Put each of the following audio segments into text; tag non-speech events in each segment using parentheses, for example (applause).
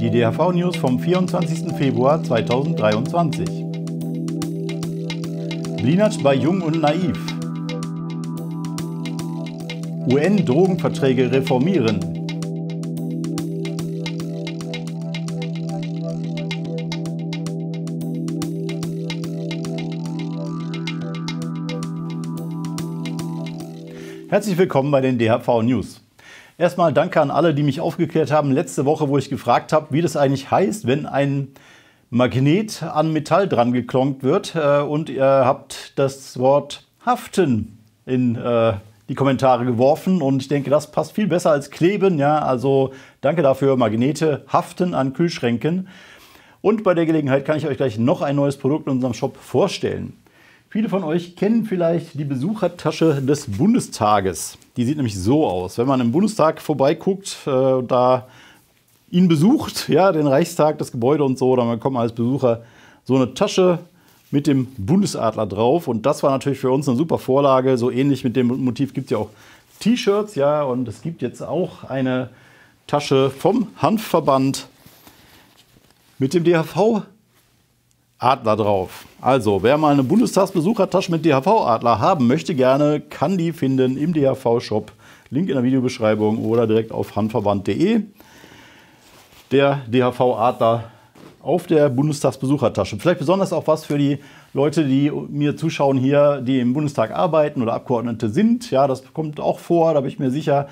Die DHV-News vom 24. Februar 2023. Blinatsch bei Jung und Naiv. UN-Drogenverträge reformieren. Herzlich willkommen bei den DHV News. Erstmal danke an alle, die mich aufgeklärt haben letzte Woche, wo ich gefragt habe, wie das eigentlich heißt, wenn ein Magnet an Metall dran geklonkt wird. Äh, und ihr habt das Wort haften in äh, die Kommentare geworfen und ich denke, das passt viel besser als kleben. Ja, also danke dafür. Magnete haften an Kühlschränken. Und bei der Gelegenheit kann ich euch gleich noch ein neues Produkt in unserem Shop vorstellen. Viele von euch kennen vielleicht die Besuchertasche des Bundestages. Die sieht nämlich so aus. Wenn man im Bundestag vorbeiguckt, äh, da ihn besucht, (laughs) ja, den Reichstag, das Gebäude und so, dann bekommt man als Besucher so eine Tasche mit dem Bundesadler drauf. Und das war natürlich für uns eine super Vorlage. So ähnlich mit dem Motiv gibt es ja auch T-Shirts, ja, und es gibt jetzt auch eine Tasche vom Hanfverband mit dem DHV Adler drauf. Also, wer mal eine Bundestagsbesuchertasche mit DHV-Adler haben möchte, gerne kann die finden im DHV-Shop. Link in der Videobeschreibung oder direkt auf handverband.de. Der DHV-Adler auf der Bundestagsbesuchertasche. Vielleicht besonders auch was für die Leute, die mir zuschauen hier, die im Bundestag arbeiten oder Abgeordnete sind. Ja, das kommt auch vor, da bin ich mir sicher.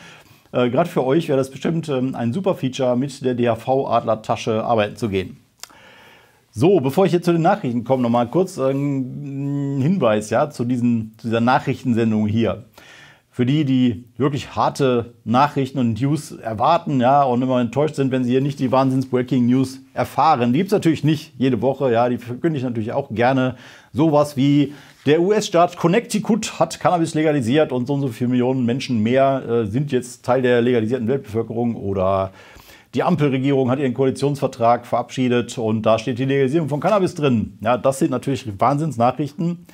Äh, Gerade für euch wäre das bestimmt ähm, ein super Feature, mit der DHV-Adler-Tasche arbeiten zu gehen. So, bevor ich jetzt zu den Nachrichten komme, nochmal kurz äh, ein Hinweis ja, zu, diesen, zu dieser Nachrichtensendung hier. Für die, die wirklich harte Nachrichten und News erwarten ja, und immer enttäuscht sind, wenn sie hier nicht die Wahnsinns-Breaking-News erfahren. Die gibt es natürlich nicht jede Woche, ja, die verkündige ich natürlich auch gerne. Sowas wie der US-Staat Connecticut hat Cannabis legalisiert und so und so viele Millionen Menschen mehr äh, sind jetzt Teil der legalisierten Weltbevölkerung oder die Ampelregierung hat ihren Koalitionsvertrag verabschiedet und da steht die Legalisierung von Cannabis drin. Ja, das sind natürlich Wahnsinnsnachrichten,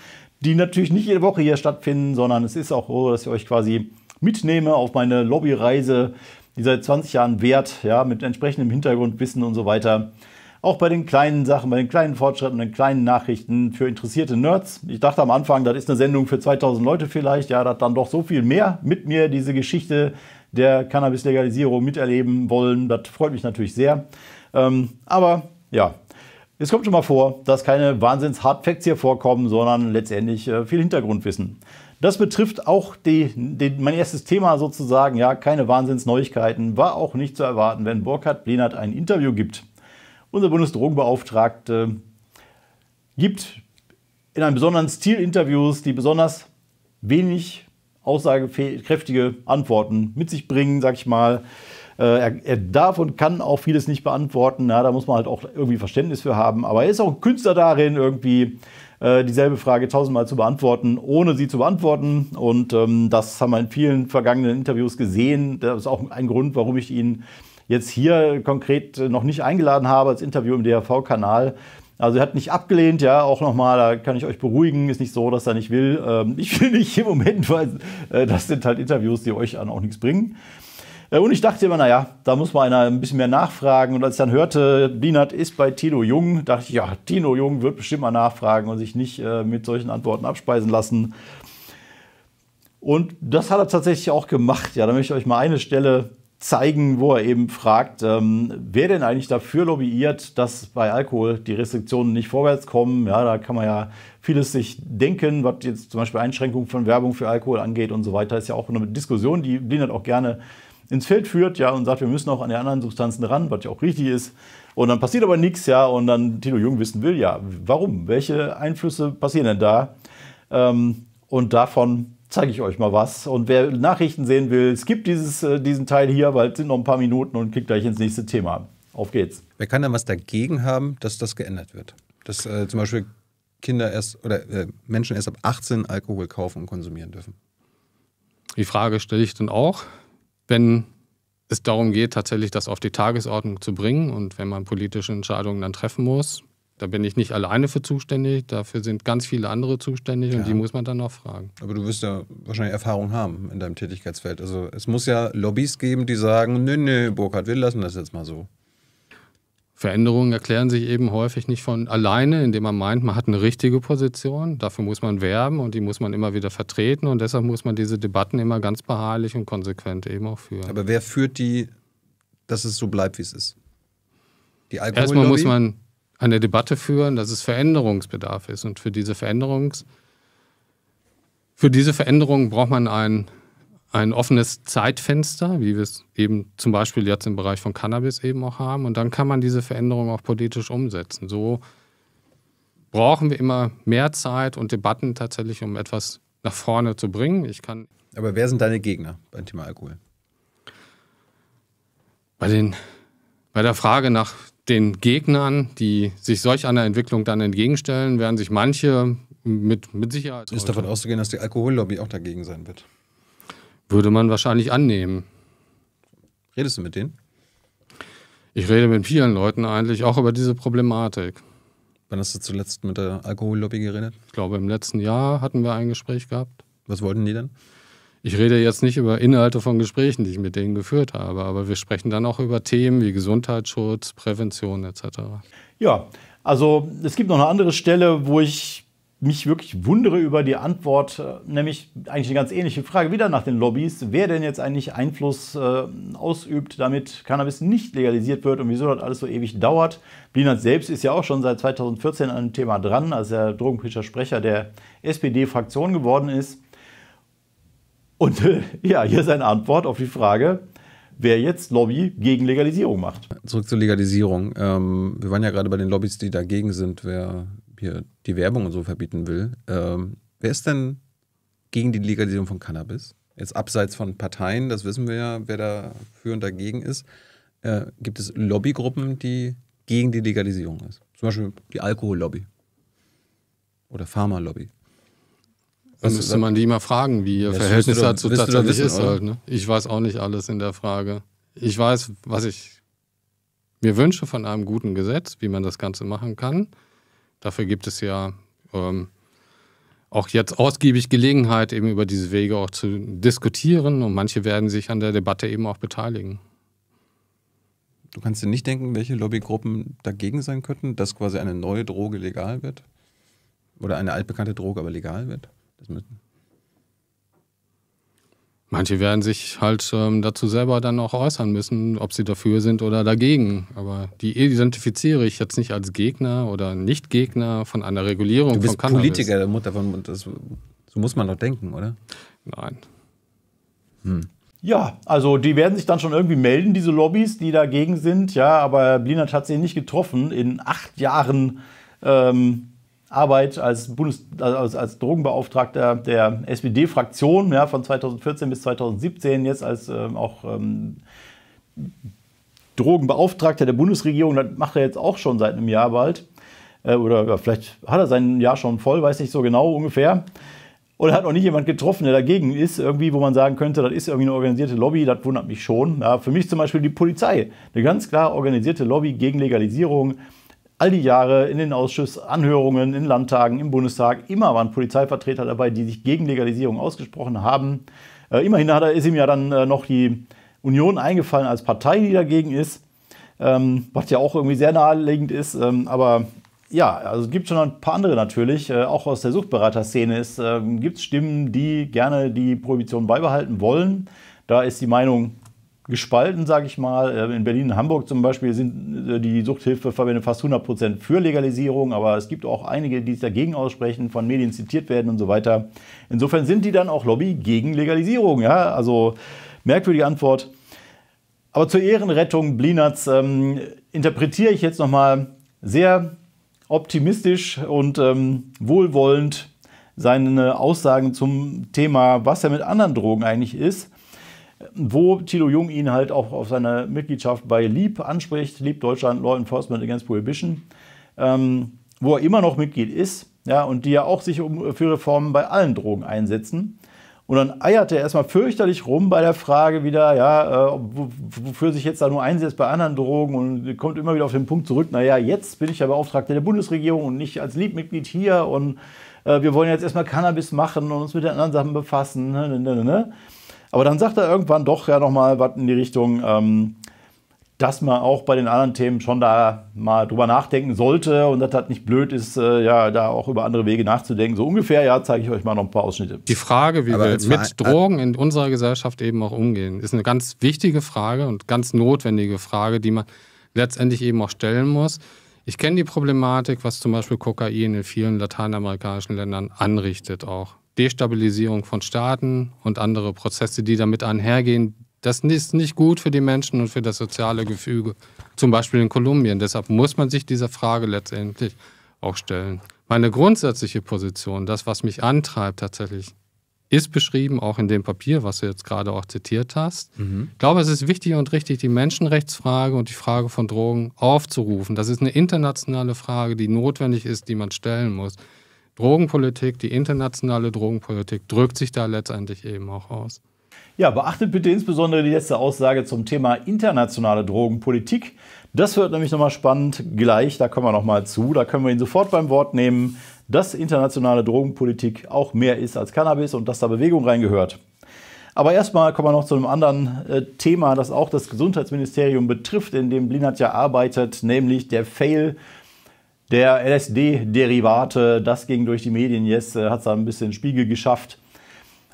die natürlich nicht jede Woche hier stattfinden, sondern es ist auch so, dass ich euch quasi mitnehme auf meine Lobbyreise, die seit 20 Jahren wert, ja, mit entsprechendem Hintergrundwissen und so weiter. Auch bei den kleinen Sachen, bei den kleinen Fortschritten, den kleinen Nachrichten für interessierte Nerds. Ich dachte am Anfang, das ist eine Sendung für 2000 Leute vielleicht. Ja, das dann doch so viel mehr mit mir diese Geschichte der Cannabis-Legalisierung miterleben wollen. Das freut mich natürlich sehr. Ähm, aber ja, es kommt schon mal vor, dass keine Wahnsinns-Hardfacts hier vorkommen, sondern letztendlich äh, viel Hintergrundwissen. Das betrifft auch die, die, mein erstes Thema sozusagen, ja, keine Wahnsinnsneuigkeiten, war auch nicht zu erwarten, wenn Burkhard Plenert ein Interview gibt. Unser Bundesdrogenbeauftragte gibt in einem besonderen Stil Interviews, die besonders wenig aussagekräftige Antworten mit sich bringen, sag ich mal. Äh, er, er, darf und kann auch vieles nicht beantworten. Na, da muss man halt auch irgendwie Verständnis für haben. Aber er ist auch ein Künstler darin, irgendwie äh, dieselbe Frage tausendmal zu beantworten, ohne sie zu beantworten. Und ähm, das haben wir in vielen vergangenen Interviews gesehen. Das ist auch ein Grund, warum ich ihn jetzt hier konkret noch nicht eingeladen habe als Interview im dhv kanal also er hat nicht abgelehnt, ja, auch nochmal, da kann ich euch beruhigen, ist nicht so, dass er nicht will. Ähm, (laughs) ich will nicht im Moment, weil äh, das sind halt Interviews, die euch an auch nichts bringen. Äh, und ich dachte immer, naja, da muss mal einer ein bisschen mehr nachfragen. Und als ich dann hörte, Dienert ist bei Tino Jung, dachte ich, ja, Tino Jung wird bestimmt mal nachfragen und sich nicht äh, mit solchen Antworten abspeisen lassen. Und das hat er tatsächlich auch gemacht. Ja, da möchte ich euch mal eine Stelle zeigen, wo er eben fragt, ähm, wer denn eigentlich dafür lobbyiert, dass bei Alkohol die Restriktionen nicht vorwärts kommen. Ja, da kann man ja vieles sich denken, was jetzt zum Beispiel Einschränkungen von Werbung für Alkohol angeht und so weiter. Ist ja auch eine Diskussion, die Blinert halt auch gerne ins Feld führt, ja, und sagt, wir müssen auch an die anderen Substanzen ran, was ja auch richtig ist. Und dann passiert aber nichts, ja, und dann Tino Jung wissen will, ja, warum? Welche Einflüsse passieren denn da? Ähm, und davon zeige ich euch mal was. Und wer Nachrichten sehen will, skippt dieses, äh, diesen Teil hier, weil es sind noch ein paar Minuten und klickt gleich ins nächste Thema. Auf geht's. Wer kann denn was dagegen haben, dass das geändert wird? Dass äh, zum Beispiel Kinder erst oder äh, Menschen erst ab 18 Alkohol kaufen und konsumieren dürfen? Die Frage stelle ich dann auch, wenn es darum geht, tatsächlich das auf die Tagesordnung zu bringen und wenn man politische Entscheidungen dann treffen muss, da bin ich nicht alleine für zuständig, dafür sind ganz viele andere zuständig ja. und die muss man dann auch fragen. Aber du wirst ja wahrscheinlich Erfahrung haben in deinem Tätigkeitsfeld. Also es muss ja Lobbys geben, die sagen, nö, nö, Burkhard, wir lassen das jetzt mal so. Veränderungen erklären sich eben häufig nicht von alleine, indem man meint, man hat eine richtige Position. Dafür muss man werben und die muss man immer wieder vertreten und deshalb muss man diese Debatten immer ganz beharrlich und konsequent eben auch führen. Aber wer führt die, dass es so bleibt, wie es ist? Die Alkohollobby? Erstmal muss man eine Debatte führen, dass es Veränderungsbedarf ist. Und für diese Veränderungs, für diese Veränderung braucht man ein, ein offenes Zeitfenster, wie wir es eben zum Beispiel jetzt im Bereich von Cannabis eben auch haben. Und dann kann man diese Veränderung auch politisch umsetzen. So brauchen wir immer mehr Zeit und Debatten tatsächlich, um etwas nach vorne zu bringen. Ich kann Aber wer sind deine Gegner beim Thema Alkohol? Bei, den, bei der Frage nach den Gegnern, die sich solch einer Entwicklung dann entgegenstellen, werden sich manche mit, mit Sicherheit. Ist davon auszugehen, dass die Alkohollobby auch dagegen sein wird? Würde man wahrscheinlich annehmen. Redest du mit denen? Ich rede mit vielen Leuten eigentlich auch über diese Problematik. Wann hast du zuletzt mit der Alkohollobby geredet? Ich glaube, im letzten Jahr hatten wir ein Gespräch gehabt. Was wollten die denn? Ich rede jetzt nicht über Inhalte von Gesprächen, die ich mit denen geführt habe, aber wir sprechen dann auch über Themen wie Gesundheitsschutz, Prävention etc. Ja, also es gibt noch eine andere Stelle, wo ich mich wirklich wundere über die Antwort, äh, nämlich eigentlich eine ganz ähnliche Frage wieder nach den Lobbys. Wer denn jetzt eigentlich Einfluss äh, ausübt, damit Cannabis nicht legalisiert wird und wieso das alles so ewig dauert? Blinert selbst ist ja auch schon seit 2014 an dem Thema dran, als er drogenpolitischer Sprecher der SPD-Fraktion geworden ist. Und äh, ja, hier ist eine Antwort auf die Frage, wer jetzt Lobby gegen Legalisierung macht. Zurück zur Legalisierung. Ähm, wir waren ja gerade bei den Lobbys, die dagegen sind, wer hier die Werbung und so verbieten will. Ähm, wer ist denn gegen die Legalisierung von Cannabis? Jetzt abseits von Parteien, das wissen wir ja, wer dafür und dagegen ist. Äh, gibt es Lobbygruppen, die gegen die Legalisierung ist? Zum Beispiel die Alkohollobby oder Pharmalobby. Dann müsste da, man die mal fragen, wie ihr ja, Verhältnis dazu tatsächlich ist. Halt, ne? Ich weiß auch nicht alles in der Frage. Ich weiß, was ich mir wünsche von einem guten Gesetz, wie man das Ganze machen kann. Dafür gibt es ja ähm, auch jetzt ausgiebig Gelegenheit, eben über diese Wege auch zu diskutieren und manche werden sich an der Debatte eben auch beteiligen. Du kannst dir nicht denken, welche Lobbygruppen dagegen sein könnten, dass quasi eine neue Droge legal wird? Oder eine altbekannte Droge aber legal wird? Manche werden sich halt ähm, dazu selber dann auch äußern müssen, ob sie dafür sind oder dagegen. Aber die identifiziere ich jetzt nicht als Gegner oder Nicht-Gegner von einer Regulierung. Du bist Politiker der Mutter von das, So muss man doch denken, oder? Nein. Hm. Ja, also die werden sich dann schon irgendwie melden, diese Lobbys, die dagegen sind. Ja, aber Blinert hat sie nicht getroffen in acht Jahren. Ähm Arbeit als, Bundes, als, als Drogenbeauftragter der SPD-Fraktion ja, von 2014 bis 2017, jetzt als ähm, auch ähm, Drogenbeauftragter der Bundesregierung, das macht er jetzt auch schon seit einem Jahr bald. Äh, oder ja, vielleicht hat er sein Jahr schon voll, weiß nicht so genau ungefähr. Und hat noch nicht jemand getroffen, der dagegen ist, irgendwie, wo man sagen könnte, das ist irgendwie eine organisierte Lobby, das wundert mich schon. Ja, für mich zum Beispiel die Polizei, eine ganz klar organisierte Lobby gegen Legalisierung all die Jahre in den Ausschussanhörungen, in Landtagen, im Bundestag, immer waren Polizeivertreter dabei, die sich gegen Legalisierung ausgesprochen haben. Äh, immerhin hat, ist ihm ja dann äh, noch die Union eingefallen als Partei, die dagegen ist, ähm, was ja auch irgendwie sehr naheliegend ist. Ähm, aber ja, also es gibt schon ein paar andere natürlich, äh, auch aus der Suchtberaterszene ist, äh, gibt es Stimmen, die gerne die Prohibition beibehalten wollen. Da ist die Meinung gespalten, sage ich mal. Ähm, in Berlin und Hamburg zum Beispiel sind äh, die Suchthilfeverbände fast 100 Prozent für Legalisierung, aber es gibt auch einige, die sich dagegen aussprechen, von Medien zitiert werden und so weiter. Insofern sind die dann auch Lobby gegen Legalisierung. Ja? Also merkwürdige Antwort. Aber zur Ehrenrettung Blinats ähm, interpretiere ich jetzt nochmal sehr optimistisch und ähm, wohlwollend seine Aussagen zum Thema, was er mit anderen Drogen eigentlich ist wo Thilo Jung ihn halt auch auf seine Mitgliedschaft bei Lieb anspricht, Lieb Deutschland Law Enforcement Against Prohibition, ähm, wo er immer noch Mitglied ist, ja, und die ja auch sich um, für Reformen bei allen Drogen einsetzen. Und dann eiert er erstmal fürchterlich rum bei der Frage wieder, ja, äh, wofür sich jetzt da nur einsetzt bei anderen Drogen und kommt immer wieder auf den Punkt zurück, naja, jetzt bin ich ja Beauftragter der Bundesregierung und nicht als Liebmitglied hier und äh, wir wollen jetzt erstmal Cannabis machen und uns mit den anderen Sachen befassen. Ne, ne, ne, ne, ne. Aber dann sagt er irgendwann doch ja nochmal was in die Richtung, ähm, dass man auch bei den anderen Themen schon da mal drüber nachdenken sollte und dass das nicht blöd ist, äh, ja, da auch über andere Wege nachzudenken. So ungefähr, ja, zeige ich euch mal noch ein paar Ausschnitte. Die Frage, wie Aber wir mit Drogen in unserer Gesellschaft eben auch umgehen, ist eine ganz wichtige Frage und ganz notwendige Frage, die man letztendlich eben auch stellen muss. Ich kenne die Problematik, was zum Beispiel Kokain in vielen lateinamerikanischen Ländern anrichtet auch. Destabilisierung von Staaten und andere Prozesse, die damit einhergehen. Das ist nicht gut für die Menschen und für das soziale Gefüge, zum Beispiel in Kolumbien. Deshalb muss man sich dieser Frage letztendlich auch stellen. Meine grundsätzliche Position, das, was mich antreibt tatsächlich, ist beschrieben, auch in dem Papier, was du jetzt gerade auch zitiert hast. Mhm. Ich glaube, es ist wichtig und richtig, die Menschenrechtsfrage und die Frage von Drogen aufzurufen. Das ist eine internationale Frage, die notwendig ist, die man stellen muss. Drogenpolitik, die internationale Drogenpolitik drückt sich da letztendlich eben auch aus. Ja, beachtet bitte insbesondere die letzte Aussage zum Thema internationale Drogenpolitik. Das wird nämlich nochmal spannend gleich, da kommen wir nochmal zu, da können wir ihn sofort beim Wort nehmen, dass internationale Drogenpolitik auch mehr ist als Cannabis und dass da Bewegung reingehört. Aber erstmal kommen wir noch zu einem anderen äh, Thema, das auch das Gesundheitsministerium betrifft, in dem Blinert ja arbeitet, nämlich der Fail der LSD-Derivate, das ging durch die Medien. Jetzt äh, hat es ein bisschen Spiegel geschafft.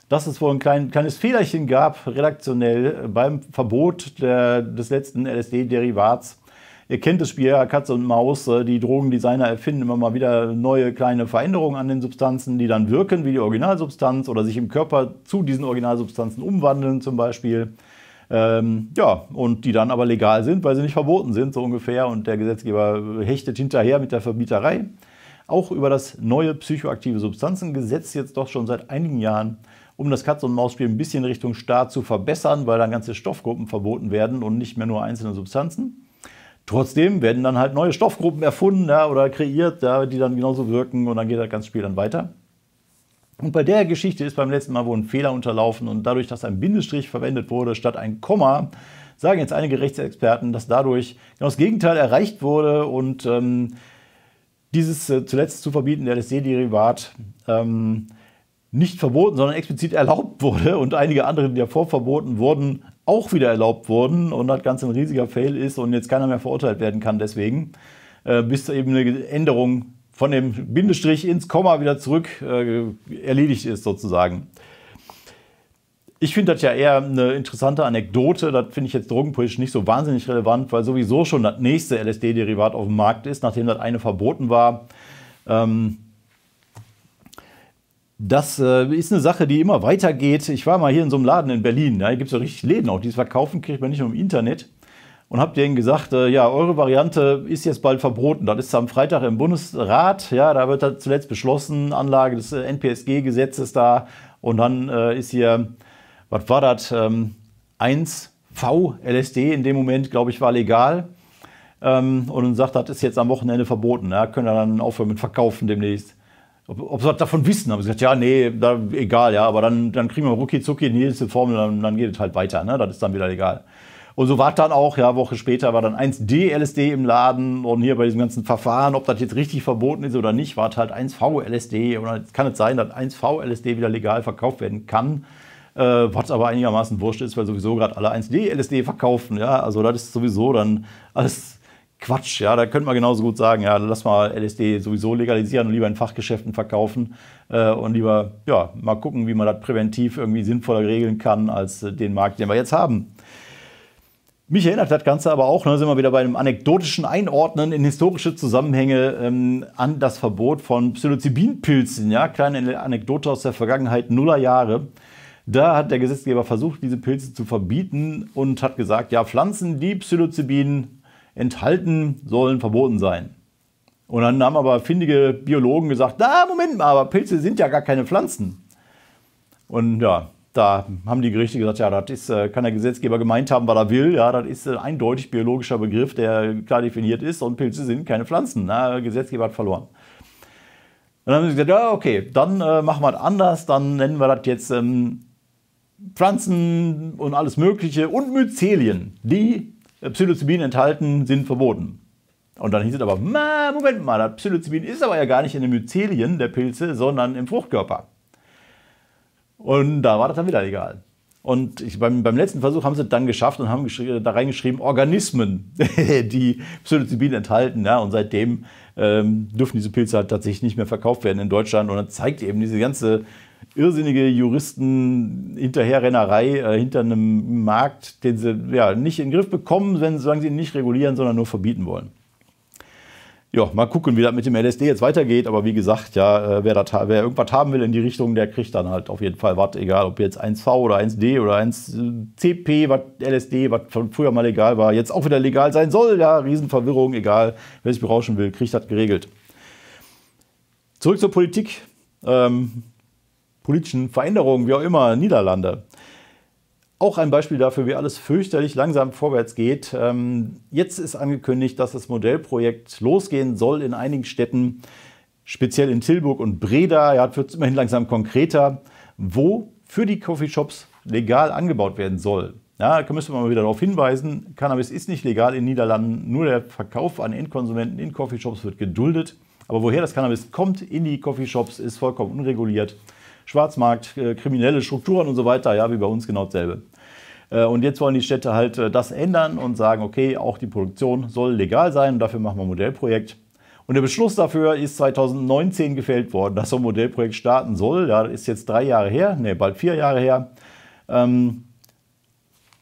Dass es wohl ein klein, kleines Fehlerchen gab, redaktionell, beim Verbot der, des letzten LSD-Derivats. Ihr kennt das Spiel ja, Katze und Maus. Äh, die Drogendesigner erfinden immer mal wieder neue kleine Veränderungen an den Substanzen, die dann wirken wie die Originalsubstanz oder sich im Körper zu diesen Originalsubstanzen umwandeln zum Beispiel. Ähm, ja, und die dann aber legal sind, weil sie nicht verboten sind, so ungefähr. Und der Gesetzgeber hechtet hinterher mit der Verbieterei. Auch über das neue psychoaktive Substanzengesetz jetzt doch schon seit einigen Jahren um das Katz- und Maus-Spiel ein bisschen Richtung Staat zu verbessern, weil dann ganze Stoffgruppen verboten werden und nicht mehr nur einzelne Substanzen. Trotzdem werden dann halt neue Stoffgruppen erfunden ja, oder kreiert, ja, die dann genauso wirken und dann geht das ganze Spiel dann weiter. Und bei der Geschichte ist beim letzten Mal wohl ein Fehler unterlaufen und dadurch, dass ein Bindestrich verwendet wurde statt ein Komma, sagen jetzt einige Rechtsexperten, dass dadurch genau das Gegenteil erreicht wurde und ähm, dieses äh, zuletzt zu verbieten, der LSD-Derivat, ähm, nicht verboten, sondern explizit erlaubt wurde und einige andere, die davor verboten wurden, auch wieder erlaubt wurden und das Ganze ein riesiger Fail ist und jetzt keiner mehr verurteilt werden kann deswegen, äh, bis eben eine Änderung von dem Bindestrich ins Komma wieder zurück äh, erledigt ist sozusagen. Ich finde das ja eher eine interessante Anekdote. Das finde ich jetzt drogenpolitisch nicht so wahnsinnig relevant, weil sowieso schon das nächste LSD-Derivat auf dem Markt ist, nachdem das eine verboten war. Ähm, das äh, ist eine Sache, die immer weitergeht. Ich war mal hier in so einem Laden in Berlin. Ja, ne? da gibt es ja richtig Läden auch, die es verkaufen, kriegt man nicht nur im Internet und habe denen gesagt, äh, ja, eure Variante ist jetzt bald verboten. Das ist am Freitag im Bundesrat, ja, da wird das zuletzt beschlossen, Anlage des äh, NPSG-Gesetzes da und dann äh, ist hier, was war das, ähm, 1V LSD in dem Moment, glaube ich, war legal ähm, und dann sagt, das ist jetzt am Wochenende verboten, ja, können wir dann aufhören mit Verkaufen demnächst. Ob, ob sie das davon wissen, haben sie gesagt, ja, nee, da, egal, ja, aber dann, dann kriegen wir rucki zucki in jede Formel, dann, dann geht es halt weiter, ne? das ist dann wieder legal. Und so war dann auch, ja, Woche später war dann 1D LSD im Laden und hier bei diesem ganzen Verfahren, ob das jetzt richtig verboten ist oder nicht, war halt 1V LSD. Und dann kann es sein, dass 1V LSD wieder legal verkauft werden kann. Äh, was aber einigermaßen wurscht ist, weil sowieso gerade alle 1D LSD verkaufen. Ja, also das ist sowieso dann alles Quatsch. Ja, da könnte man genauso gut sagen, ja, lass mal LSD sowieso legalisieren und lieber in Fachgeschäften verkaufen äh, und lieber, ja, mal gucken, wie man das präventiv irgendwie sinnvoller regeln kann als äh, den Markt, den wir jetzt haben. Mich erinnert das Ganze aber auch, ne, sind wir wieder bei einem anekdotischen Einordnen in historische Zusammenhänge ähm, an das Verbot von Psilocybinpilzen. Ja, kleine Anekdote aus der Vergangenheit nuller Jahre. Da hat der Gesetzgeber versucht, diese Pilze zu verbieten und hat gesagt, ja, Pflanzen, die Psilocybin enthalten, sollen verboten sein. Und dann haben aber findige Biologen gesagt, na, Moment mal, aber Pilze sind ja gar keine Pflanzen. Und ja, da haben die Gerichte gesagt, ja, das ist, äh, kann der Gesetzgeber gemeint haben, was er will. Ja, das ist ein äh, eindeutig biologischer Begriff, der klar definiert ist und Pilze sind keine Pflanzen. Na, der Gesetzgeber hat verloren. Dann haben sie gesagt, ja, okay, dann äh, machen wir das anders, dann nennen wir das jetzt ähm, Pflanzen und alles Mögliche und Myzelien, die äh, Psilocybin enthalten, sind verboten. Und dann hieß es aber, Moment mal, das Psilocybin ist aber ja gar nicht in den Myzelien der Pilze, sondern im Fruchtkörper. Und da war das dann wieder egal. Und ich, beim, beim letzten Versuch haben sie es dann geschafft und haben da reingeschrieben Organismen, (laughs) die Psilocybin enthalten. Ja, und seitdem ähm, dürfen diese Pilze halt tatsächlich nicht mehr verkauft werden in Deutschland. Und das zeigt eben diese ganze irrsinnige Juristen-Hinterherrennerei äh, hinter einem Markt, den sie ja, nicht in den Griff bekommen, wenn, solange sie ihn nicht regulieren, sondern nur verbieten wollen ja, mal gucken, wie das mit dem LSD jetzt weitergeht. Aber wie gesagt, ja, äh, wer, dat, wer irgendwas haben will in die Richtung, der kriegt dann halt auf jeden Fall was. Egal, ob jetzt 1V oder 1D oder 1CP, äh, was LSD, was von früher mal legal war, jetzt auch wieder legal sein soll. Ja, Riesenverwirrung, egal. Wer sich berauschen will, kriegt das geregelt. Zurück zur Politik. Ähm, politischen Veränderungen, wie auch immer, Niederlande. Auch ein Beispiel dafür, wie alles fürchterlich langsam vorwärts geht. Ähm, jetzt ist angekündigt, dass das Modellprojekt losgehen soll in einigen Städten, speziell in Tilburg und Breda. Ja, wird immerhin langsam konkreter, wo für die Coffeeshops legal angebaut werden soll. Ja, da müssen wir mal wieder darauf hinweisen, Cannabis ist nicht legal in den Niederlanden, nur der Verkauf an Endkonsumenten in Coffeeshops wird geduldet. Aber woher das Cannabis kommt in die Coffeeshops, ist vollkommen unreguliert. Schwarzmarkt, äh, kriminelle Strukturen und so weiter, ja, wie bei uns genau dasselbe. Äh, und jetzt wollen die Städte halt äh, das ändern und sagen, okay, auch die Produktion soll legal sein und dafür machen wir ein Modellprojekt. Und der Beschluss dafür ist 2019 gefällt worden, dass so ein Modellprojekt starten soll. Ja, das ist jetzt drei Jahre her, ne, bald vier Jahre her. Ähm,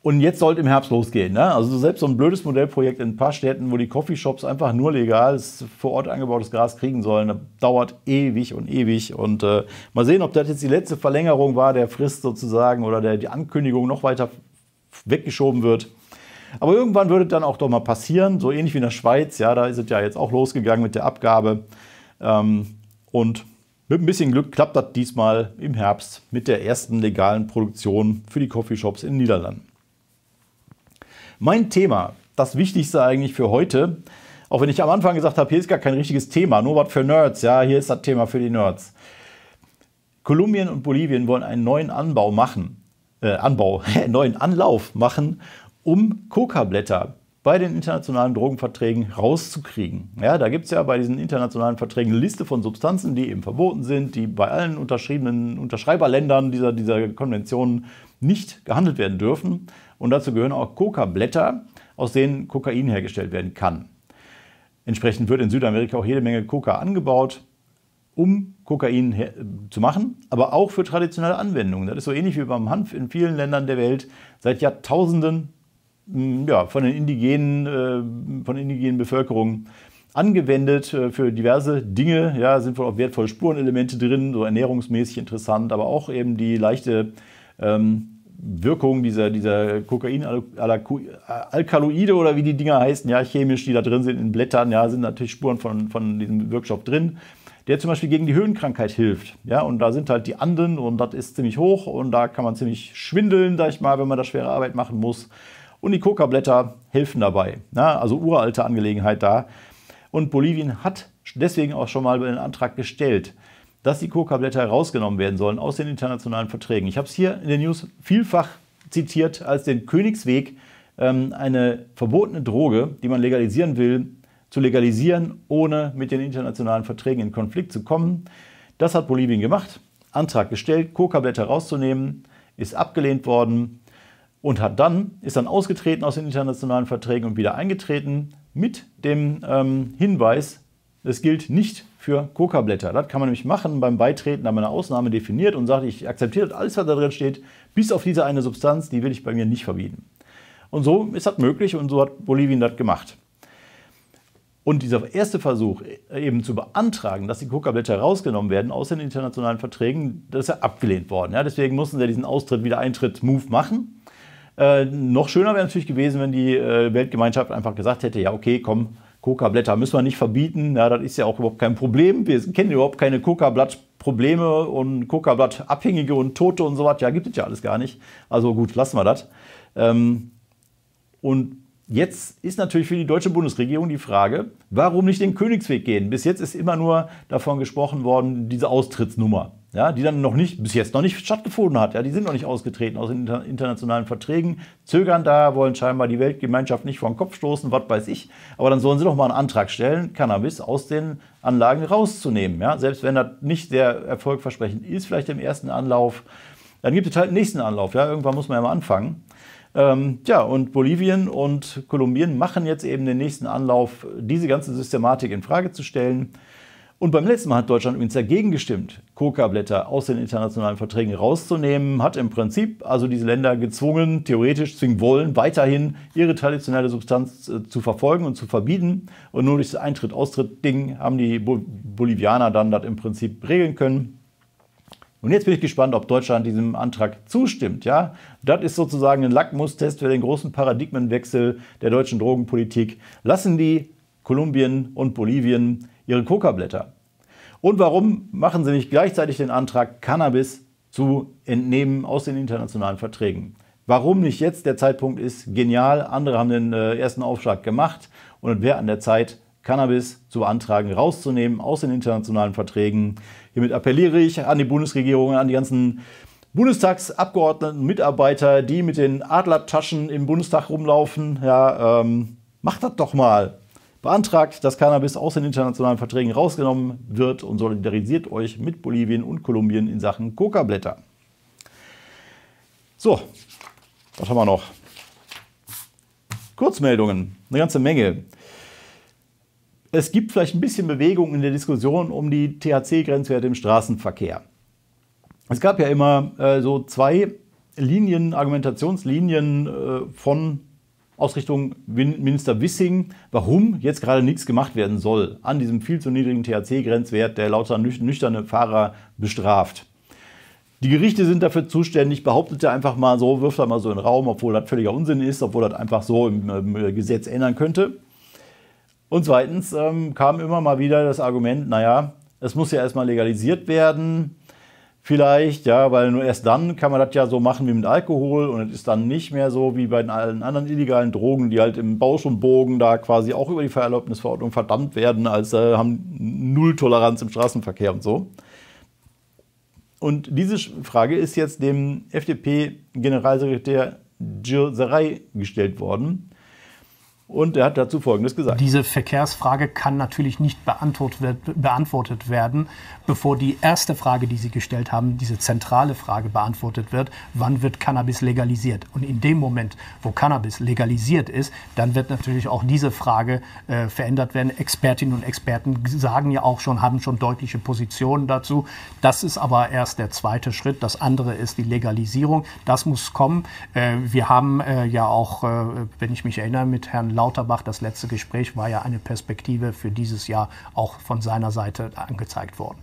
und jetzt sollte im Herbst losgehen. Ne? Also selbst so ein blödes Modellprojekt in ein paar Städten, wo die Coffeeshops einfach nur legales, vor Ort angebautes Gras kriegen sollen, dauert ewig und ewig. Und äh, mal sehen, ob das jetzt die letzte Verlängerung war der Frist sozusagen oder der, die Ankündigung, noch weiter weggeschoben wird. Aber irgendwann würde dann auch doch mal passieren, so ähnlich wie in der Schweiz, ja, da ist es ja jetzt auch losgegangen mit der Abgabe. Ähm, und mit ein bisschen Glück klappt das diesmal im Herbst mit der ersten legalen Produktion für die Coffeeshops in den Niederlanden. Mein Thema, das Wichtigste eigentlich für heute, auch wenn ich am Anfang gesagt habe, hier ist gar kein richtiges Thema, nur was für Nerds, ja, hier ist das Thema für die Nerds. Kolumbien und Bolivien wollen einen neuen Anbau machen äh, Anbau, (laughs) neuen Anlauf machen, um Coca-Blätter bei den internationalen Drogenverträgen rauszukriegen. Ja, da gibt es ja bei diesen internationalen Verträgen eine Liste von Substanzen, die eben verboten sind, die bei allen unterschriebenen Unterschreiberländern dieser, dieser Konventionen nicht gehandelt werden dürfen. Und dazu gehören auch Coca-Blätter, aus denen Kokain hergestellt werden kann. Entsprechend wird in Südamerika auch jede Menge Coca angebaut, um Kokain äh, zu machen, aber auch für traditionelle Anwendungen. Das ist so ähnlich wie beim Hanf in vielen Ländern der Welt seit Jahrtausenden mm, ja, von, den indigenen, äh, von indigenen Bevölkerungen angewendet äh, für diverse Dinge. Ja, sind wohl auch wertvolle Spurenelemente drin, so ernährungsmäßig interessant, aber auch eben die leichte ähm, Wirkung dieser, dieser Kokain-Alkaloide oder wie die Dinger heißen, ja, chemisch, die da drin sind in Blättern, ja, sind natürlich Spuren von, von diesem Wirkstoff drin der zum Beispiel gegen die Höhenkrankheit hilft. Ja, und da sind halt die Anden und das ist ziemlich hoch und da kann man ziemlich schwindeln, sag ich mal, wenn man da schwere Arbeit machen muss. Und die Coca-Blätter helfen dabei. Ja, also uralte Angelegenheit da. Und Bolivien hat deswegen auch schon mal einen Antrag gestellt, dass die Coca-Blätter herausgenommen werden sollen aus den internationalen Verträgen. Ich habe es hier in den News vielfach zitiert als den Königsweg, ähm, eine verbotene Droge, die man legalisieren will, zu legalisieren, ohne mit den internationalen Verträgen in Konflikt zu kommen. Das hat Bolivien gemacht, Antrag gestellt, Coca-Blätter rauszunehmen, ist abgelehnt worden und hat dann, ist dann ausgetreten aus den internationalen Verträgen und wieder eingetreten mit dem ähm, Hinweis, es gilt nicht für Coca-Blätter. Das kann man nämlich machen beim Beitreten, da man eine Ausnahme definiert und sagt, ich akzeptiere alles, was da drin steht, bis auf diese eine Substanz, die will ich bei mir nicht verbieten. Und so ist das möglich und so hat Bolivien das gemacht. Und dieser erste Versuch, äh, eben zu beantragen, dass die Coca-Blätter rausgenommen werden aus den internationalen Verträgen, das ist ja abgelehnt worden. Ja, deswegen mussten sie diesen Austritt, Wiedereintritt-Move machen. Äh, noch schöner wäre natürlich gewesen, wenn die äh, Weltgemeinschaft einfach gesagt hätte, ja okay, komm, Coca-Blätter müssen wir nicht verbieten, ja, das ist ja auch überhaupt kein Problem. Wir kennen überhaupt keine Coca-Blatt-Probleme und Coca-Blatt-Abhängige und Tote und so was. Ja, gibt es ja alles gar nicht. Also gut, lassen wir das. Ähm, und Jetzt ist natürlich für die deutsche Bundesregierung die Frage, warum nicht den Königsweg gehen? Bis jetzt ist immer nur davon gesprochen worden, diese Austrittsnummer, ja, die dann noch nicht, bis jetzt noch nicht stattgefunden hat. Ja, die sind noch nicht ausgetreten aus den internationalen Verträgen, zögern da, wollen scheinbar die Weltgemeinschaft nicht vor den Kopf stoßen, was weiß ich. Aber dann sollen sie doch mal einen Antrag stellen, Cannabis aus den Anlagen rauszunehmen. Ja, selbst wenn das nicht sehr erfolgversprechend ist, vielleicht im ersten Anlauf, dann gibt es halt einen nächsten Anlauf. Ja, irgendwann muss man ja mal anfangen. Ähm, ja, und Bolivien und Kolumbien machen jetzt eben den nächsten Anlauf, diese ganze Systematik in Frage zu stellen. Und beim letzten Mal hat Deutschland übrigens dagegen gestimmt, Coca-Blätter aus den internationalen Verträgen rauszunehmen, hat im Prinzip also diese Länder gezwungen, theoretisch zwingen wollen, weiterhin ihre traditionelle Substanz äh, zu verfolgen und zu verbieten. Und nur durch das Eintritt-Austritt-Ding haben die Bolivianer dann das im Prinzip regeln können. Und jetzt bin ich gespannt, ob Deutschland diesem Antrag zustimmt. Ja, das ist sozusagen ein Lackmustest für den großen Paradigmenwechsel der deutschen Drogenpolitik. Lassen die Kolumbien und Bolivien ihre Coca-Blätter? Und warum machen sie nicht gleichzeitig den Antrag, Cannabis zu entnehmen aus den internationalen Verträgen? Warum nicht jetzt? Der Zeitpunkt ist genial. Andere haben den äh, ersten Aufschlag gemacht und es wäre an der Zeit, Cannabis zu beantragen, rauszunehmen aus den internationalen Verträgen. Hiermit appelliere ich an die Bundesregierung, an die ganzen Bundestagsabgeordneten, Mitarbeiter, die mit den Adlertaschen im Bundestag rumlaufen. Ja, ähm, macht das doch mal. Beantragt, dass Cannabis aus den internationalen Verträgen rausgenommen wird und solidarisiert euch mit Bolivien und Kolumbien in Sachen Coca-Blätter. So, was haben wir noch? Kurzmeldungen, eine ganze Menge es gibt vielleicht ein bisschen Bewegung in der Diskussion um die THC-Grenzwerte im Straßenverkehr. Es gab ja immer äh, so zwei Linien, Argumentationslinien äh, von Ausrichtung Minister Wissing, warum jetzt gerade nichts gemacht werden soll an diesem viel zu niedrigen THC-Grenzwert, der lauter nüchterne Fahrer bestraft. Die Gerichte sind dafür zuständig, behauptet er einfach mal so, wirft er mal so in den Raum, obwohl das völliger Unsinn ist, obwohl das einfach so im, äh, im Gesetz ändern könnte. Und zweitens ähm, kam immer mal wieder das Argument, naja, es muss ja erstmal legalisiert werden, vielleicht, ja, weil nur erst dann kann man das ja so machen wie mit Alkohol und es ist dann nicht mehr so wie bei allen anderen illegalen Drogen, die halt im Bausch und Bogen da quasi auch über die Vererlaubnisverordnung verdammt werden, als äh, haben null Toleranz im Straßenverkehr und so. Und diese Frage ist jetzt dem FDP-Generalsekretär Jill Sarai gestellt worden. Und er hat dazu Folgendes gesagt. Diese Verkehrsfrage kann natürlich nicht beantwortet werden, bevor die erste Frage, die Sie gestellt haben, diese zentrale Frage beantwortet wird, wann wird Cannabis legalisiert? Und in dem Moment, wo Cannabis legalisiert ist, dann wird natürlich auch diese Frage äh, verändert werden. Expertinnen und Experten sagen ja auch schon, haben schon deutliche Positionen dazu. Das ist aber erst der zweite Schritt. Das andere ist die Legalisierung. Das muss kommen. Äh, wir haben äh, ja auch, äh, wenn ich mich erinnere, mit Herrn Lauterbach, das letzte Gespräch, war ja eine Perspektive für dieses Jahr auch von seiner Seite angezeigt worden.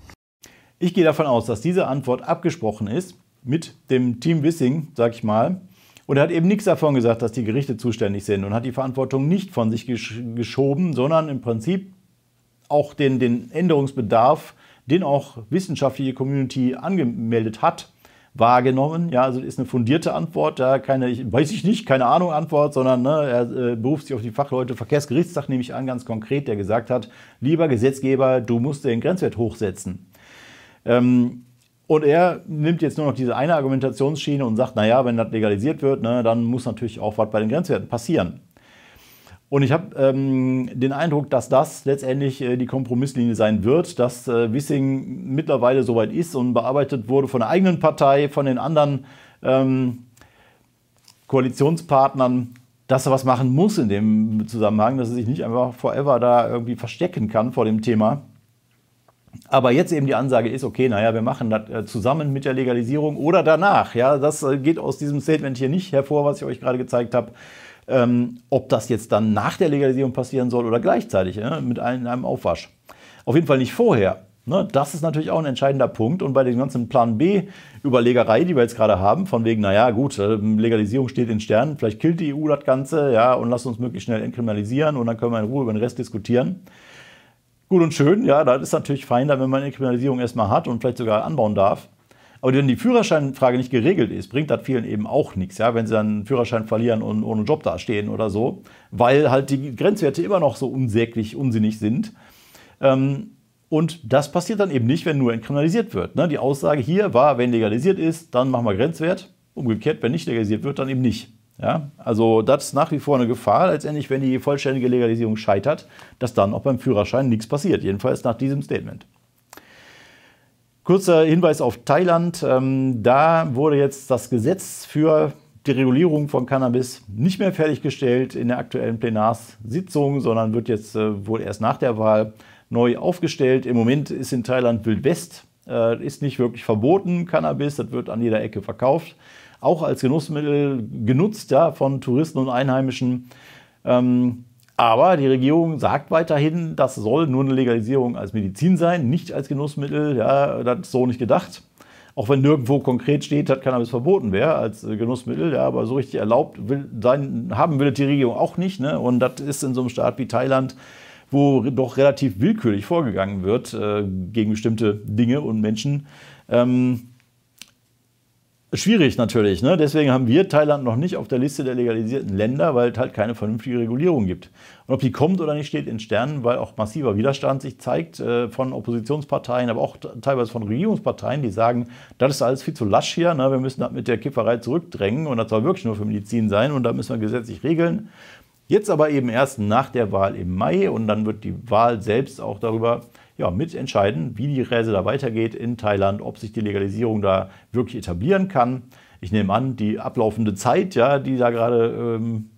Ich gehe davon aus, dass diese Antwort abgesprochen ist mit dem Team Wissing, sag ich mal. Und er hat eben nichts davon gesagt, dass die Gerichte zuständig sind und hat die Verantwortung nicht von sich gesch geschoben, sondern im Prinzip auch den, den Änderungsbedarf, den auch wissenschaftliche Community angemeldet hat, wahrgenommen. Ja, also ist eine fundierte Antwort, ja, keine, ich, weiß ich nicht, keine Ahnung Antwort, sondern ne, er äh, beruft sich auf die Fachleute Verkehrsgerichtstag, nehme ich an, ganz konkret, der gesagt hat, lieber Gesetzgeber, du musst den Grenzwert hochsetzen. Ähm, und er nimmt jetzt nur noch diese eine Argumentationsschiene und sagt, naja, wenn das legalisiert wird, ne, dann muss natürlich auch was bei den Grenzwerten passieren. Und ich habe ähm, den Eindruck, dass das letztendlich äh, die Kompromisslinie sein wird, dass äh, Wissing mittlerweile soweit ist und bearbeitet wurde von der eigenen Partei, von den anderen ähm, Koalitionspartnern, dass er was machen muss in dem Zusammenhang, dass er sich nicht einfach forever da irgendwie verstecken kann vor dem Thema. Aber jetzt eben die Ansage ist, okay, naja, wir machen das äh, zusammen mit der Legalisierung oder danach. Ja, das äh, geht aus diesem Statement hier nicht hervor, was ich euch gerade gezeigt habe ähm, ob das jetzt dann nach der Legalisierung passieren soll oder gleichzeitig äh, mit einem, einem Aufwasch. Auf jeden Fall nicht vorher. Ne? Das ist natürlich auch ein entscheidender Punkt. Und bei dem ganzen Plan B-Überlegerei, die wir jetzt gerade haben, von wegen, naja, gut, äh, Legalisierung steht in Sternen, vielleicht killt die EU das Ganze, ja, und lasst uns möglichst schnell entkriminalisieren und dann können wir in Ruhe über den Rest diskutieren. Gut und schön, ja, das ist natürlich feiner, wenn man eine Kriminalisierung erstmal hat und vielleicht sogar anbauen darf. Aber wenn die Führerscheinfrage nicht geregelt ist, bringt das vielen eben auch nichts, ja, wenn sie dann einen Führerschein verlieren und ohne Job dastehen oder so, weil halt die Grenzwerte immer noch so unsäglich, unsinnig sind. Ähm, und das passiert dann eben nicht, wenn nur entkriminalisiert wird. Ne? Die Aussage hier war, wenn legalisiert ist, dann machen wir Grenzwert. Umgekehrt, wenn nicht legalisiert wird, dann eben nicht. Ja? Also das ist nach wie vor eine Gefahr, letztendlich, wenn die vollständige Legalisierung scheitert, dass dann auch beim Führerschein nichts passiert. Jedenfalls nach diesem Statement. Kurzer Hinweis auf Thailand. Ähm, da wurde jetzt das Gesetz für die Regulierung von Cannabis nicht mehr fertiggestellt in der aktuellen Plenarsitzung, sondern wird jetzt äh, wohl erst nach der Wahl neu aufgestellt. Im Moment ist in Thailand Wildwest, äh, ist nicht wirklich verboten, Cannabis, das wird an jeder Ecke verkauft, auch als Genussmittel genutzt ja, von Touristen und Einheimischen. Ähm, aber die Regierung sagt weiterhin, das soll nur eine Legalisierung als Medizin sein, nicht als Genussmittel. Ja, das ist so nicht gedacht. Auch wenn nirgendwo konkret steht, dass Cannabis verboten wäre als äh, Genussmittel, ja, aber so richtig erlaubt will, sein, haben will die Regierung auch nicht. Ne? Und das ist in so einem Staat wie Thailand, wo doch relativ willkürlich vorgegangen wird äh, gegen bestimmte Dinge und Menschen. Ähm, schwierig natürlich. Ne? Deswegen haben wir Thailand noch nicht auf der Liste der legalisierten Länder, weil es halt keine vernünftige Regulierung gibt. Und ob die kommt oder nicht, steht in Sternen, weil auch massiver Widerstand sich zeigt äh, von Oppositionsparteien, aber auch teilweise von Regierungsparteien, die sagen, das ist alles viel zu lasch hier, ne? wir müssen das mit der Kifferei zurückdrängen und das soll wirklich nur für Medizin sein und da müssen wir gesetzlich regeln. Jetzt aber eben erst nach der Wahl im Mai und dann wird die Wahl selbst auch darüber ja, mitentscheiden, wie die Reise da weitergeht in Thailand, ob sich die Legalisierung da wirklich etablieren kann. Ich nehme an, die ablaufende Zeit, ja, die da gerade ähm,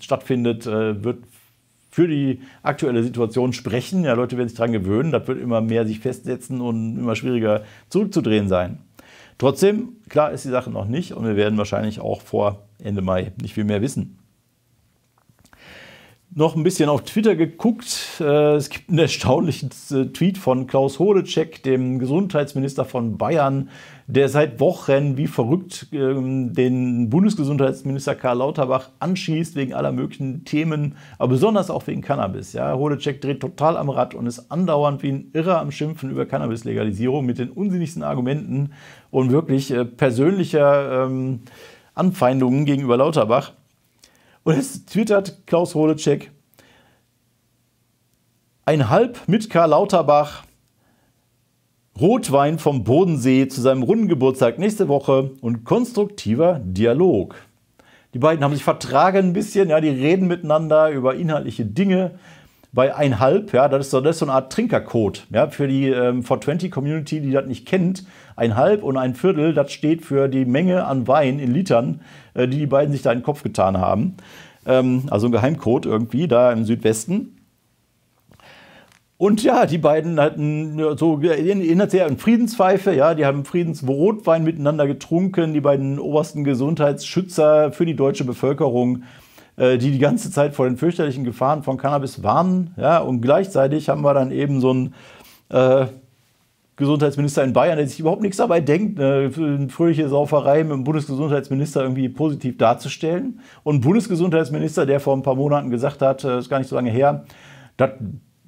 stattfindet, äh, wird für die aktuelle Situation sprechen. Ja, Leute werden sich daran gewöhnen, das wird immer mehr sich festsetzen und immer schwieriger zurückzudrehen sein. Trotzdem, klar ist die Sache noch nicht und wir werden wahrscheinlich auch vor Ende Mai nicht viel mehr wissen noch ein bisschen auf Twitter geguckt. Äh, es gibt einen erstaunlichen äh, Tweet von Klaus Hodecek, dem Gesundheitsminister von Bayern, der seit Wochen wie verrückt ähm, den Bundesgesundheitsminister Karl Lauterbach anschießt wegen aller möglichen Themen, aber besonders auch wegen Cannabis. Ja, Hodecek dreht total am Rad und ist andauernd wie ein Irrer am Schimpfen über Cannabis-Legalisierung mit den unsinnigsten Argumenten und wirklich äh, persönlicher ähm, Anfeindungen gegenüber Lauterbach. Und jetzt twittert Klaus Holecek, ein Halb mit Karl Lauterbach Rotwein vom Bodensee zu seinem runden Geburtstag nächste Woche und konstruktiver Dialog. Die beiden haben sich vertragen ein bisschen, ja, die reden miteinander über inhaltliche Dinge bei einhalb. Ja, das ist so, das ist so eine Art Trinkercode. Ja, für die ähm, 420-Community, die das nicht kennt, Ein halb und ein Viertel, das steht für die Menge an Wein in Litern, äh, die die beiden sich da in den Kopf getan haben. Ähm, also ein Geheimcode irgendwie da im Südwesten. Und ja, die beiden hatten so erinnert sich an Friedenspfeife, ja, die haben Friedensrotwein miteinander getrunken, die beiden obersten Gesundheitsschützer für die deutsche Bevölkerung äh, die die ganze Zeit vor den fürchterlichen Gefahren von Cannabis warnen. Ja, und gleichzeitig haben wir dann eben so einen äh, Gesundheitsminister in Bayern, der sich überhaupt nichts dabei denkt, eine fröhliche Sauferei mit dem Bundesgesundheitsminister irgendwie positiv darzustellen. Und ein Bundesgesundheitsminister, der vor ein paar Monaten gesagt hat, das äh, ist gar nicht so lange her, dass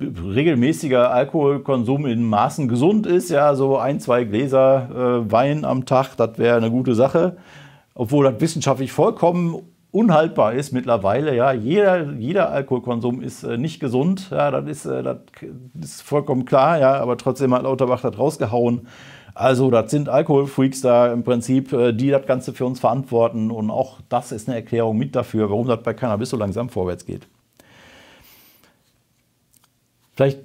regelmäßiger Alkoholkonsum in Maßen gesund ist, ja, so ein, zwei Gläser äh, Wein am Tag, das wäre eine gute Sache. Obwohl das wissenschaftlich vollkommen unhaltbar ist mittlerweile. Ja, jeder, jeder Alkoholkonsum ist äh, nicht gesund. Ja, das ist, äh, das ist vollkommen klar. Ja, aber trotzdem hat Lauterbach das rausgehauen. Also, das sind Alkoholfreaks da im Prinzip, äh, die das Ganze für uns verantworten. Und auch das ist eine Erklärung mit dafür, warum das bei Cannabis so langsam vorwärts geht. Vielleicht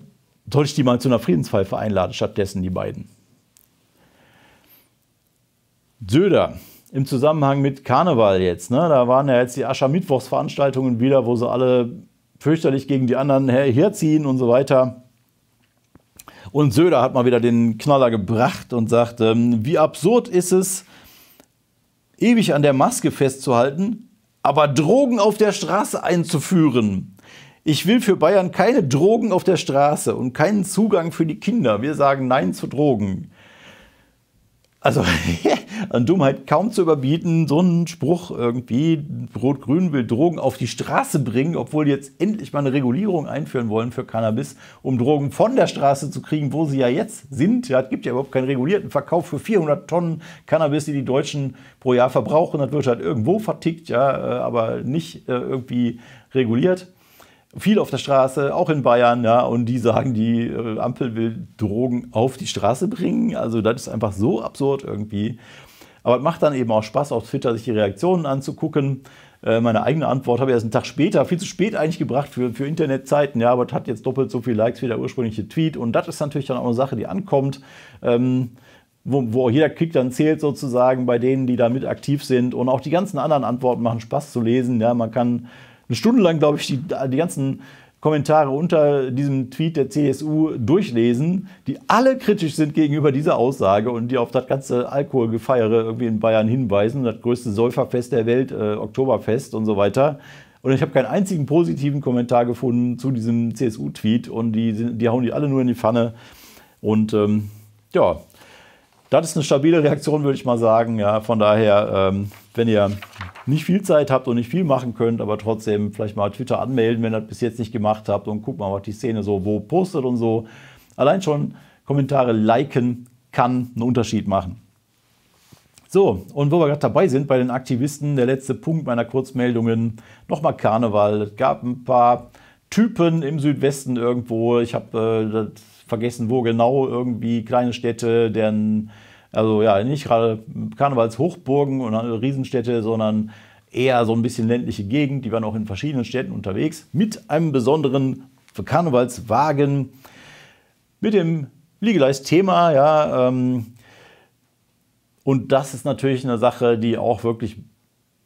sollte ich die mal zu einer Friedenspfeife einladen, stattdessen die beiden. Söder im Zusammenhang mit Karneval jetzt. Ne? Da waren ja jetzt die Aschermittwochsveranstaltungen wieder, wo sie alle fürchterlich gegen die anderen herziehen und so weiter. Und Söder hat mal wieder den Knaller gebracht und sagt, ähm, wie absurd ist es, ewig an der Maske festzuhalten, aber Drogen auf der Straße einzuführen. Ich will für Bayern keine Drogen auf der Straße und keinen Zugang für die Kinder. Wir sagen Nein zu Drogen. Also an (laughs) Dummheit halt kaum zu überbieten, so ein Spruch irgendwie, Rot-Grün will Drogen auf die Straße bringen, obwohl die jetzt endlich mal eine Regulierung einführen wollen für Cannabis, um Drogen von der Straße zu kriegen, wo sie ja jetzt sind. Ja, es gibt ja überhaupt keinen regulierten Verkauf für 400 Tonnen Cannabis, die die Deutschen pro Jahr verbrauchen. Das wird halt irgendwo vertickt, ja, äh, aber nicht äh, irgendwie reguliert viel auf der Straße, auch in Bayern, ja, und die sagen, die äh, Ampel will Drogen auf die Straße bringen. Also das ist einfach so absurd irgendwie. Aber es macht dann eben auch Spaß, auf Twitter sich die Reaktionen anzugucken. Äh, meine eigene Antwort habe ich erst einen Tag später, viel zu spät eigentlich gebracht für, für Internetzeiten, ja, aber es hat jetzt doppelt so viele Likes wie der ursprüngliche Tweet. Und das ist natürlich dann auch eine Sache, die ankommt. Ähm, wo, wo, jeder Klick dann zählt sozusagen bei denen, die da mit aktiv sind. Und auch die ganzen anderen Antworten machen Spaß zu lesen. Ja, man kann eine Stunde lang, glaube ich, die, die ganzen Kommentare unter diesem Tweet der CSU durchlesen, die alle kritisch sind gegenüber dieser Aussage und die auf das ganze Alkoholgefeiere irgendwie in Bayern hinweisen, das größte Säuferfest der Welt, äh, Oktoberfest und so weiter. Und ich habe keinen einzigen positiven Kommentar gefunden zu diesem CSU-Tweet und die, die hauen die alle nur in die Pfanne. Und ähm, ja, das ist eine stabile Reaktion, würde ich mal sagen. Ja, von daher, ähm, wenn ihr nicht viel Zeit habt und nicht viel machen könnt, aber trotzdem vielleicht mal Twitter anmelden, wenn ihr das bis jetzt nicht gemacht habt und guckt mal, was die Szene so wo postet und so. Allein schon Kommentare liken kann einen Unterschied machen. So, und wo wir gerade dabei sind, bei den Aktivisten, der letzte Punkt meiner Kurzmeldungen, nochmal Karneval. Es gab ein paar Typen im Südwesten irgendwo. Ich habe äh, vergessen, wo genau irgendwie kleine Städte, deren, also ja, nicht gerade Karnevalshochburgen und Riesenstädte, sondern eher so ein bisschen ländliche Gegend. Die waren auch in verschiedenen Städten unterwegs mit einem besonderen Karnevalswagen mit dem Liegeleist-Thema, ja. Ähm, und das ist natürlich eine Sache, die auch wirklich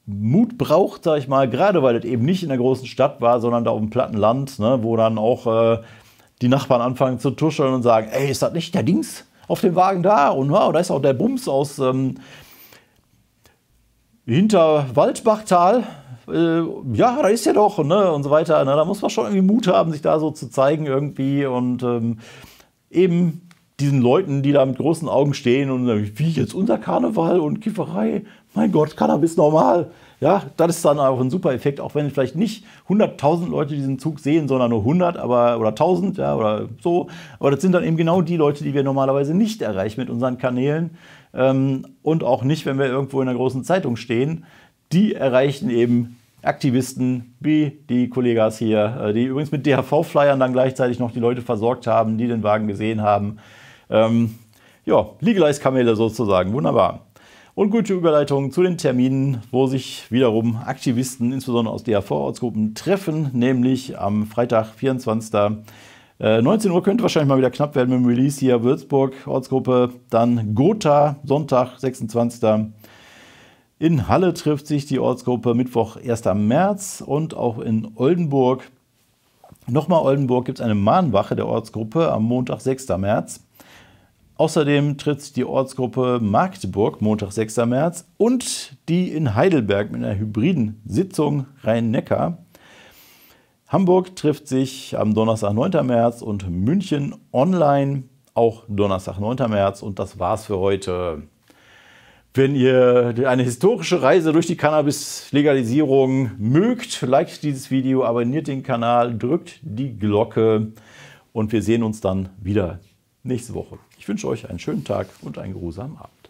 Mut braucht, sag ich mal, gerade weil das eben nicht in der großen Stadt war, sondern da auf dem Plattenland, ne, wo dann auch äh, die Nachbarn anfangen zu tuscheln und sagen, ey, ist das nicht der Dings auf dem Wagen da? Und wow, da ist auch der Bums aus ähm, hinter Waldbachtal. Äh, ja, da ist ja doch, ne? Und so weiter. Na, da muss man schon irgendwie Mut haben, sich da so zu zeigen irgendwie und ähm, eben diesen Leuten, die da mit großen Augen stehen und sagen, wie jetzt unser Karneval und Kifferei, mein Gott, Cannabis normal. Ja, das ist dann auch ein super Effekt, auch wenn vielleicht nicht 100.000 Leute diesen Zug sehen, sondern nur 100 aber, oder 1000 ja, oder so. Aber das sind dann eben genau die Leute, die wir normalerweise nicht erreichen mit unseren Kanälen ähm, und auch nicht, wenn wir irgendwo in einer großen Zeitung stehen. Die erreichen eben Aktivisten wie die Kollegas hier, äh, die übrigens mit DHV-Flyern dann gleichzeitig noch die Leute versorgt haben, die den Wagen gesehen haben. Ähm, ja, Legalize-Kamele sozusagen, wunderbar. Und gute Überleitung zu den Terminen, wo sich wiederum Aktivisten, insbesondere aus dhv ortsgruppen treffen, nämlich am Freitag, 24. 19 äh, Uhr könnte wahrscheinlich mal wieder knapp werden mit dem Release hier. Würzburg, Ortsgruppe. Dann Gotha, Sonntag, 26. In Halle trifft sich die Ortsgruppe Mittwoch, 1. März. Und auch in Oldenburg. Nochmal Oldenburg gibt es eine Mahnwache der Ortsgruppe am Montag, 6. März. Außerdem tritt die Ortsgruppe Magdeburg Montag, 6. März und die in Heidelberg mit einer hybriden Sitzung Rhein-Neckar. Hamburg trifft sich am Donnerstag, 9. März und München online auch Donnerstag, 9. März. Und das war's für heute. Wenn ihr eine historische Reise durch die Cannabis-Legalisierung mögt, liked dieses Video, abonniert den Kanal, drückt die Glocke und wir sehen uns dann wieder nächste Woche. Ich wünsche euch einen schönen Tag und einen geruhsamen Abend.